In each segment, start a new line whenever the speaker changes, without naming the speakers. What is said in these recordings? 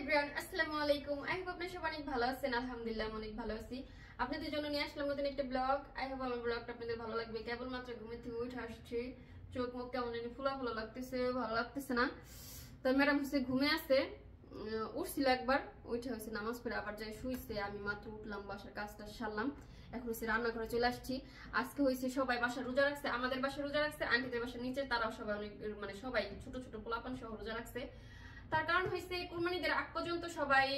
আমি ঘুমে আছে উঠছিল একবার উঠে নামাজ পড়ে আবার যাই শুইছে আমি মাত্র উঠলাম বাসার কাজটা সারলাম এখন হচ্ছে রান্নাঘরে চলে আসছি আজকে হয়েছে সবাই বাসা রোজা রাখছে আমাদের বাসা রোজা রাখছে আন্টিদের বাসার নিচে তারাও সবাই অনেক মানে সবাই ছোট ছোট পোলাপান সহ রোজা রাখছে তার কারণ হয়েছে কুরবানিদের আগ পর্যন্ত সবাই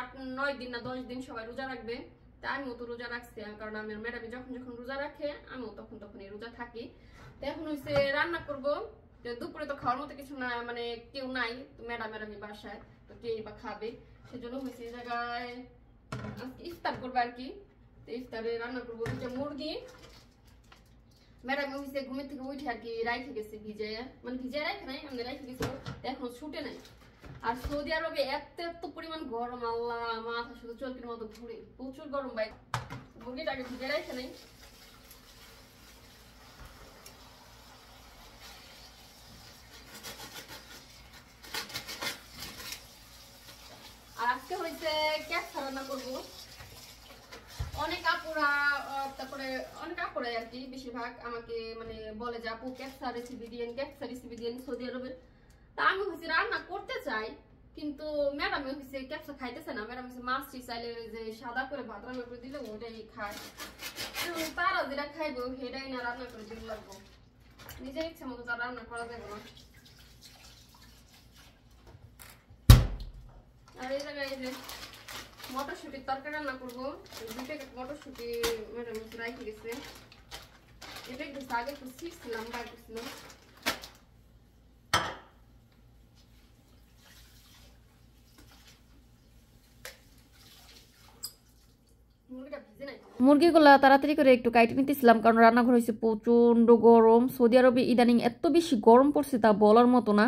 আট নয় দিন না দশ দিন সবাই রোজা রাখবে তা আমিও তো রোজা রাখছি কারণ আমার ম্যাডামে যখন যখন রোজা রাখে আমিও তখন তখন রোজা থাকি তো এখন হয়েছে রান্না করব দুপুরে তো খাওয়ার মতো কিছু না মানে কেউ নাই তো ম্যাডাম ম্যাডামই বাসায় তো কে বা খাবে সেজন্য হয়েছে এই জায়গায় ইফতার করবো আর কি তো ইফতারে রান্না করবো হচ্ছে মুরগি ম্যাডাম হয়েছে ঘুমের থেকে উঠে আর কি রাইখে গেছে ভিজে মানে ভিজে রাখে নাই আমি রাইখে গেছি এখন ছুটে নাই আর সৌদি আরবে এত এত পরিমাণ গরম আল্লাহ মাথা শুধু চলকির মতো ঘুরে প্রচুর গরম ভাই মুরগিটাকে ভিজে রাখে নাই আর আজকে হয়েছে ক্যাশ রান্না করবো অনেক আপুরা তারপরে অনেক আপুরাই আর কি বেশিরভাগ আমাকে মানে বলে যে আপু ক্যাপসা রেসিপি দিয়েন ক্যাপসা রেসিপি দিয়েন সৌদি আরবের তা আমি হচ্ছে রান্না করতে চাই কিন্তু ম্যাডাম হচ্ছে ক্যাপসা খাইতেছে না ম্যাডাম হচ্ছে মাছটি চাইলে যে সাদা করে ভাত রান্না করে দিলে ওটাই খায় তারা যেটা খাইবো সেটাই না রান্না করে দিল লাগবো নিজের ইচ্ছা মতো তার রান্না করা যাবে না আর এই জায়গায় যে মটরশুটির তরকারি রান্না করবো দু প্যাকেট মটরশুটি ম্যাডাম রাখি গেছে এটা একটু আগে একটু শিখছিলাম বাই করছিলাম মুরগিগুলো তাড়াতাড়ি করে একটু কাইটে নিতেছিলাম কারণ রান্নাঘর হয়েছে প্রচণ্ড গরম সৌদি আরবে ইদানিং এত বেশি গরম পড়ছে তা বলার মতো না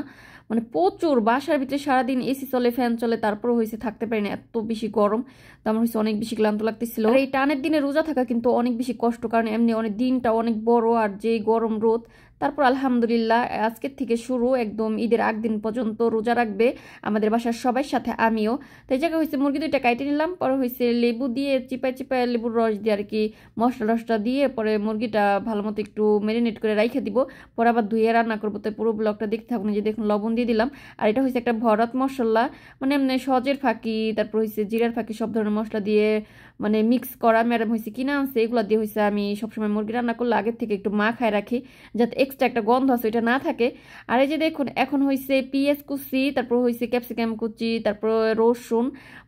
মানে প্রচুর বাসার ভিতরে সারাদিন এসি চলে ফ্যান চলে তারপর হয়েছে থাকতে পারি না এত বেশি গরম তো আমার হয়েছে অনেক বেশি ক্লান্ত লাগতেছিল এই টানের দিনে রোজা থাকা কিন্তু অনেক বেশি কষ্ট কারণ এমনি অনেক দিনটা অনেক বড় আর যে গরম রোদ তারপর আলহামদুলিল্লাহ আজকের থেকে শুরু একদম ঈদের আগ দিন পর্যন্ত রোজা রাখবে আমাদের বাসার সবাই সাথে আমিও তাই জায়গায় হয়েছে মুরগি দুইটা কাইটে নিলাম পরে হয়েছে লেবু দিয়ে চিপায় চিপায় লেবুর রস দিয়ে আর কি মশলা রসটা দিয়ে পরে মুরগিটা ভালো মতো একটু মেরিনেট করে রাইখে দিব পরে আবার ধুয়ে রান্না করবো তো পুরো ব্লগটা দেখতে থাকুন যে দেখুন লবণ দিয়ে দিলাম আর এটা হয়েছে একটা ভরত মশলা মানে এমনি সজের ফাঁকি তারপর হয়েছে জিরার ফাঁকি সব ধরনের মশলা দিয়ে মানে মিক্স করা ম্যাডাম হয়েছে কিনা আনছে এগুলো দিয়ে হয়েছে আমি সবসময় মুরগি রান্না করলে আগের থেকে একটু মা খায় রাখি যাতে এক্সট্রা একটা গন্ধ আছে ওইটা না থাকে আর এই যে দেখুন এখন হয়েছে পিঁয়াজ কুচি তারপর হয়েছে ক্যাপসিকাম কুচি তারপর রসুন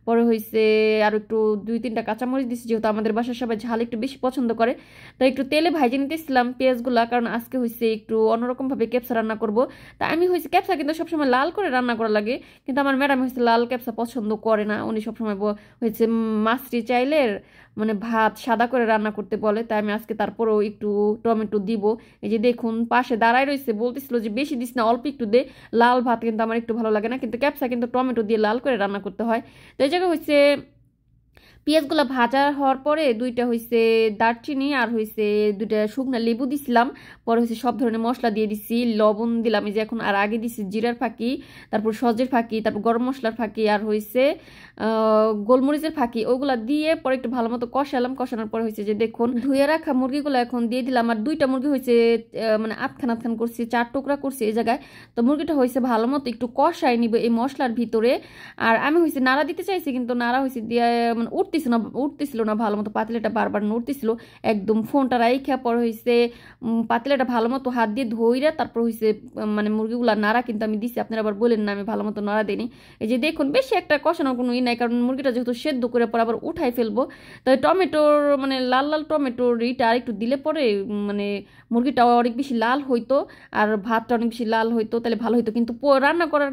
পরে হয়েছে আর একটু দুই তিনটা কাঁচামরিচ দিচ্ছি যেহেতু আমাদের বাসার সবাই ঝাল একটু বেশি পছন্দ করে তাই একটু তেলে ভাইজে নিতেছিলাম পেঁয়াজগুলা কারণ আজকে হয়েছে একটু অন্যরকমভাবে ক্যাপসা রান্না করব তা আমি হয়েছে ক্যাপসা কিন্তু সবসময় লাল করে রান্না করা লাগে কিন্তু আমার ম্যাডাম হয়েছে লাল ক্যাপসা পছন্দ করে না উনি সবসময় হয়েছে মাছটি চাইলে ছেলের মানে ভাত সাদা করে রান্না করতে বলে তাই আমি আজকে তারপরেও একটু টমেটো দিব এই যে দেখুন পাশে দাঁড়ায় রয়েছে বলতেছিল যে বেশি দিস না অল্প একটু দে লাল ভাত কিন্তু আমার একটু ভালো লাগে না কিন্তু ক্যাপসা কিন্তু টমেটো দিয়ে লাল করে রান্না করতে হয় তো এই জায়গায় হচ্ছে পেঁয়াজগুলো ভাজা হওয়ার পরে দুইটা হয়েছে দারচিনি আর হয়েছে দুইটা শুকনা লেবু দিছিলাম পরে হয়েছে সব ধরনের মশলা দিয়ে দিছি লবণ দিলাম এই যে এখন আর আগে দিছি জিরার ফাঁকি তারপর সজের ফাঁকি তারপর গরম মশলার ফাঁকি আর হয়েছে গোলমরিচের ফাঁকি ওগুলো দিয়ে পরে একটু ভালো মতো কষালাম কষানোর পরে হয়েছে যে দেখুন ধুয়ে রাখা মুরগিগুলো এখন দিয়ে দিলাম আর দুইটা মুরগি হয়েছে মানে আতখান আতখান করছি চার টুকরা করছি এই জায়গায় তো মুরগিটা হয়েছে ভালো মতো একটু কষায় নিব এই মশলার ভিতরে আর আমি হয়েছে নাড়া দিতে চাইছি কিন্তু নাড়া হয়েছে দিয়ে মানে উঠতে উঠতেছিল না উঠতেছিল না ভালো মতো পাতিলাটা বারবার নড়তেছিল একদম ফোনটা রাইখা পর হয়েছে পাতিলাটা ভালো মতো হাত দিয়ে ধইরা তারপর হয়েছে মানে মুরগিগুলো নাড়া কিন্তু আমি দিছি আপনারা আবার বলেন না আমি ভালো মতো নাড়া দিইনি এই যে দেখুন বেশি একটা কষানোর কোনো ই নাই কারণ মুরগিটা যেহেতু সেদ্ধ করে পর আবার উঠাই ফেলবো তাই টমেটোর মানে লাল লাল টমেটোর ইটা আর একটু দিলে পরে মানে মুরগিটাও অনেক বেশি লাল হইতো আর ভাতটা অনেক বেশি লাল হইতো তাহলে ভালো হইতো কিন্তু রান্না করার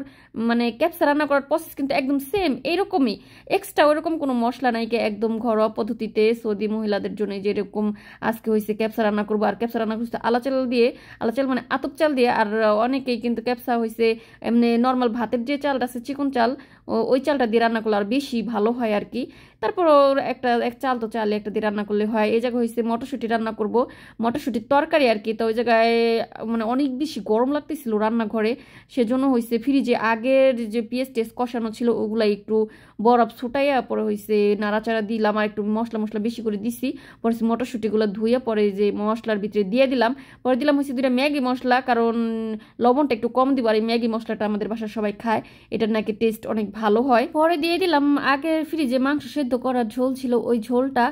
মানে ক্যাপসা রান্না করার প্রসেস কিন্তু একদম সেম এইরকমই এক্সট্রা ওরকম কোনো মশলা নাই নাইকে একদম ঘরোয়া পদ্ধতিতে সৌদি মহিলাদের জন্য যেরকম আজকে হয়েছে ক্যাপসা রান্না করবো আর ক্যাপসা রান্না করছে আলা চাল দিয়ে আলা চাল মানে আতপ চাল দিয়ে আর অনেকেই কিন্তু ক্যাপসা হয়েছে এমনি নর্মাল ভাতের যে চালটা আছে চিকন চাল ওই চালটা দিয়ে রান্না করলে আর বেশি ভালো হয় আর কি তারপর একটা এক চাল তো চালে একটা দিয়ে রান্না করলে হয় এই জায়গায় হয়েছে মটরশুঁটি রান্না করব মটরশুঁটির তরকারি আর কি তো ওই জায়গায় মানে অনেক বেশি গরম লাগতেছিল রান্নাঘরে সেজন্য হয়েছে ফ্রিজে আগের যে পিএস টেস্ট কষানো ছিল ওগুলা একটু বরফ ছুটাইয়া পরে হয়েছে নাড়াচাড়া দিলাম আর একটু মশলা মশলা বেশি করে দিছি পরে মটরশুঁটিগুলো ধুয়ে পরে যে মশলার ভিতরে দিয়ে দিলাম পরে দিলাম হচ্ছে দুইটা ম্যাগি মশলা কারণ লবণটা একটু কম দিব আর এই ম্যাগি মশলাটা আমাদের বাসার সবাই খায় এটার নাকি টেস্ট অনেক ভালো হয় পরে দিয়ে দিলাম আগের ফ্রিজে মাংস সেদ্ধ করার ঝোল ছিল ওই ঝোলটা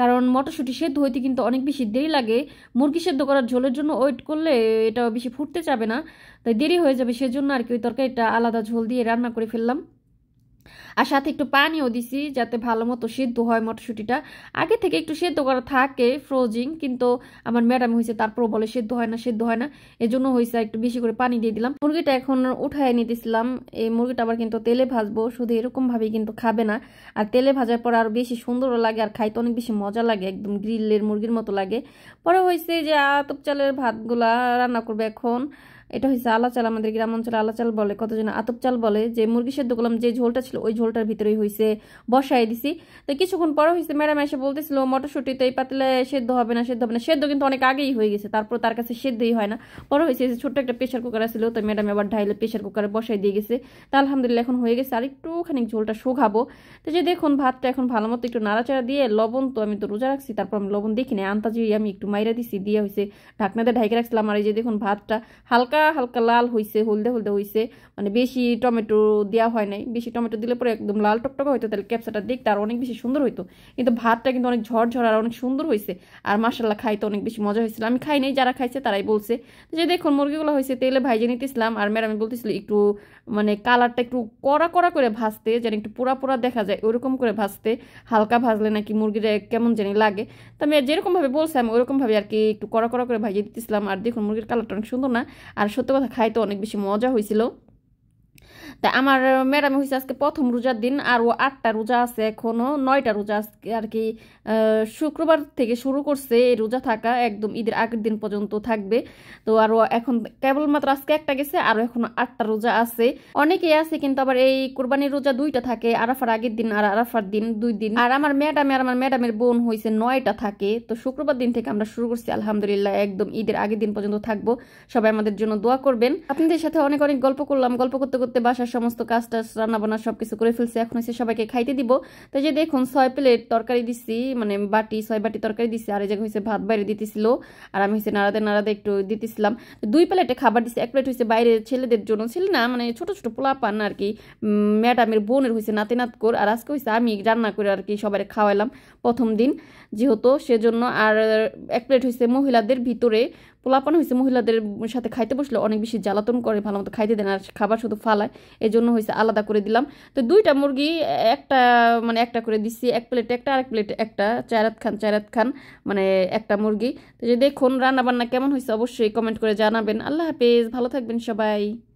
কারণ মটরশুঁটি সেদ্ধ হইতে কিন্তু অনেক বেশি দেরি লাগে মুরগি সেদ্ধ করার ঝোলের জন্য ওয়েট করলে এটা বেশি ফুটতে যাবে না তাই দেরি হয়ে যাবে সেজন্য আর কি ওই তরকারিটা আলাদা ঝোল দিয়ে রান্না করে ফেললাম আর সাথে একটু পানিও দিছি যাতে ভালো মতো সিদ্ধ হয় মটরশুঁটিটা আগে থেকে একটু সেদ্ধ করা থাকে ফ্রোজিং কিন্তু আমার ম্যাডাম হয়েছে তারপরও বলে সেদ্ধ হয় না সেদ্ধ হয় না এজন্য হয়েছে একটু বেশি করে পানি দিয়ে দিলাম মুরগিটা এখন উঠায় নিতেছিলাম এই মুরগিটা আবার কিন্তু তেলে ভাজবো শুধু এরকমভাবেই কিন্তু খাবে না আর তেলে ভাজার পর আরও বেশি সুন্দরও লাগে আর খাইতে অনেক বেশি মজা লাগে একদম গ্রিলের মুরগির মতো লাগে পরে হয়েছে যে আতপ চালের ভাতগুলা রান্না করবে এখন এটা হচ্ছে আলা চাল আমাদের গ্রাম অঞ্চলে আলা চাল বলে কতজন আতপ চাল বলে যে মুরগি সেদ্ধ করলাম যে ঝোলটা ছিল ওই ঝোলটার ভিতরেই হয়েছে বসাই দিছি তো কিছুক্ষণ পরে হয়েছে ম্যাডাম এসে বলতেছিল মটরশুটি তো এই পাতলে সেদ্ধ হবে না সেদ্ধ হবে না সেদ্ধ কিন্তু অনেক আগেই হয়ে গেছে তারপর তার কাছে সেদ্ধই হয় না পরে হয়েছে যে ছোট্ট একটা প্রেশার কুকার ছিল তো ম্যাডাম আবার ঢাইলে প্রেশার কুকারে বসাই দিয়ে গেছে তা আলহামদুলিল্লাহ এখন হয়ে গেছে আর একটুখানি ঝোলটা শুকাবো তো যে দেখুন ভাতটা এখন ভালো মতো একটু নাড়াচাড়া দিয়ে লবণ তো আমি তো রোজা রাখছি তারপর আমি লবণ দেখি না আন্তাজি আমি একটু মাইরা দিছি দিয়ে হয়েছে ঢাকনাতে ঢাইকে রাখছিলাম আর এই যে দেখুন ভাতটা হালকা হালকা হালকা লাল হয়েছে হলদে হলদে হয়েছে মানে বেশি টমেটো দেওয়া হয় নাই বেশি টমেটো দিলে পরে একদম লাল টকটকা হইতো তাহলে ক্যাপসাটা দেখতে আর অনেক বেশি সুন্দর হইতো কিন্তু ভাতটা কিন্তু অনেক ঝরঝর আর অনেক সুন্দর হয়েছে আর মাসাল্লাহ খাইতে অনেক বেশি মজা হয়েছিল আমি খাই নাই যারা খাইছে তারাই বলছে যে দেখুন মুরগিগুলো হয়েছে তেলে ভাইজে নিতেছিলাম আর ম্যাডাম বলতেছিল একটু মানে কালারটা একটু কড়া কড়া করে ভাজতে যেন একটু পুরা পুরা দেখা যায় ওরকম করে ভাজতে হালকা ভাজলে নাকি মুরগিটা কেমন জানি লাগে তো আমি যেরকমভাবে বলছি আমি ওরকমভাবে আর কি একটু কড়া কড়া করে ভাইজে দিতেছিলাম আর দেখুন মুরগির কালারটা অনেক সুন্দর না আর আর সত্য কথা খাইতে অনেক বেশি মজা হয়েছিল তা আমার ম্যাডাম হয়েছে আজকে প্রথম রোজার দিন আর ও আটটা রোজা আছে এখনও নয়টা রোজা আজকে আর কি শুক্রবার থেকে শুরু করছে এই রোজা থাকা একদম ঈদের আগের দিন পর্যন্ত থাকবে তো আরও এখন কেবলমাত্র আজকে একটা গেছে আরও এখন আটটা রোজা আছে অনেকেই আছে কিন্তু আবার এই কোরবানির রোজা দুইটা থাকে আরাফার আগের দিন আর আরাফার দিন দুই দিন আর আমার ম্যাডাম আর আমার ম্যাডামের বোন হয়েছে নয়টা থাকে তো শুক্রবার দিন থেকে আমরা শুরু করছি আলহামদুলিল্লাহ একদম ঈদের আগের দিন পর্যন্ত থাকবো সবাই আমাদের জন্য দোয়া করবেন আপনাদের সাথে অনেক অনেক গল্প করলাম গল্প করতে করতে বাসা সমস্ত কাজ টাজ বান্না সব কিছু করে ফেলছি এখন এসে সবাইকে খাইতে দিব তাই যে দেখুন ছয় প্লেট তরকারি দিছি মানে বাটি ছয় বাটি তরকারি দিছি আর এই জায়গায় হয়েছে ভাত বাইরে দিতেছিল আর আমি হয়েছে নাড়াতে নাড়াতে একটু দিতেছিলাম দুই প্লেটে খাবার দিছি এক প্লেট হয়েছে বাইরে ছেলেদের জন্য ছেলে না মানে ছোট ছোট পোলা পান আর কি ম্যাডামের বোনের হয়েছে নাতে কর আর আজকে হয়েছে আমি রান্না করে আর কি সবাই খাওয়াইলাম প্রথম দিন যেহেতু সেজন্য আর এক প্লেট হয়েছে মহিলাদের ভিতরে পোলাপান হয়েছে মহিলাদের সাথে খাইতে বসলে অনেক বেশি জ্বালাতন করে ভালো মতো খাইতে দেন আর খাবার শুধু ফালায় এই জন্য হয়েছে আলাদা করে দিলাম তো দুইটা মুরগি একটা মানে একটা করে দিচ্ছি এক প্লেট একটা আরেক প্লেট একটা চায়রাত খান চায়রাত খান মানে একটা মুরগি তো যে দেখুন রান্নাবান্না কেমন হয়েছে অবশ্যই কমেন্ট করে জানাবেন আল্লাহ হাফেজ ভালো থাকবেন সবাই